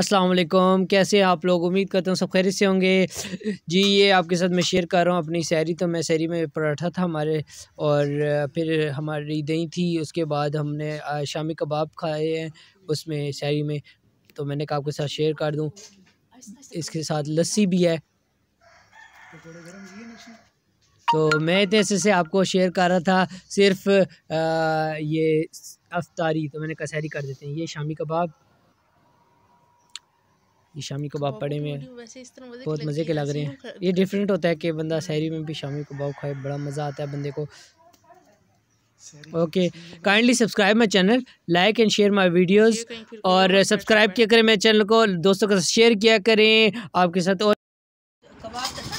अस्सलाम वालेकुम कैसे आप लोग उम्मीद करता हूँ सब खैर से होंगे जी ये आपके साथ मैं शेयर कर रहा हूँ अपनी सैरी तो मैं सैरी में पराठा था हमारे और फिर हमारी दही थी उसके बाद हमने शामी कबाब खाए हैं उसमें सैरी में तो मैंने कहा आपके साथ शेयर कर दूँ इसके साथ लस्सी भी है तो मैं इतने से, से आपको शेयर कर रहा था सिर्फ आ, ये अफतारी तो मैंने कसहरी कर देते हैं ये शामी कबाब ये शामी कबाब पड़े तो हैं बहुत मज़े के लग रहे हैं ये डिफरेंट होता है कि बंदा शहरी में भी शामी कबाब खाए बड़ा मज़ा आता है बंदे को okay kindly subscribe my channel like and share my videos और सब्सक्राइब किया करें मेरे चैनल को दोस्तों के साथ शेयर किया करें आपके साथ और तो